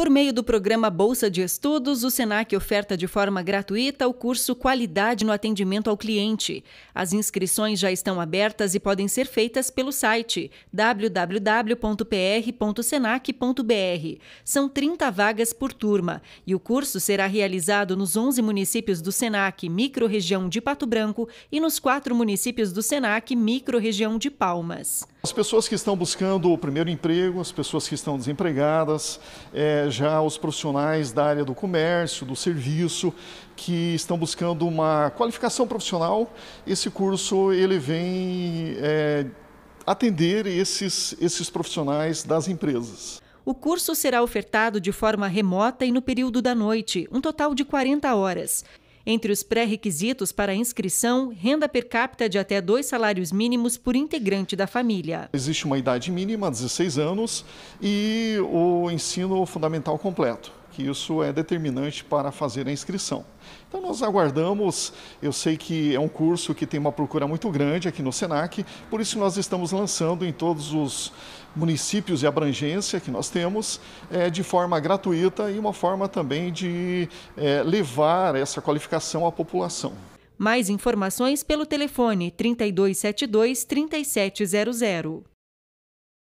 Por meio do programa Bolsa de Estudos, o SENAC oferta de forma gratuita o curso Qualidade no Atendimento ao Cliente. As inscrições já estão abertas e podem ser feitas pelo site www.pr.senac.br. São 30 vagas por turma e o curso será realizado nos 11 municípios do SENAC, microrregião de Pato Branco, e nos quatro municípios do SENAC, microrregião de Palmas. As pessoas que estão buscando o primeiro emprego, as pessoas que estão desempregadas, é, já os profissionais da área do comércio, do serviço, que estão buscando uma qualificação profissional. Esse curso ele vem é, atender esses, esses profissionais das empresas. O curso será ofertado de forma remota e no período da noite, um total de 40 horas. Entre os pré-requisitos para a inscrição, renda per capita de até dois salários mínimos por integrante da família. Existe uma idade mínima, 16 anos, e o ensino fundamental completo que isso é determinante para fazer a inscrição. Então nós aguardamos, eu sei que é um curso que tem uma procura muito grande aqui no SENAC, por isso nós estamos lançando em todos os municípios e abrangência que nós temos é, de forma gratuita e uma forma também de é, levar essa qualificação à população. Mais informações pelo telefone 3272 3700.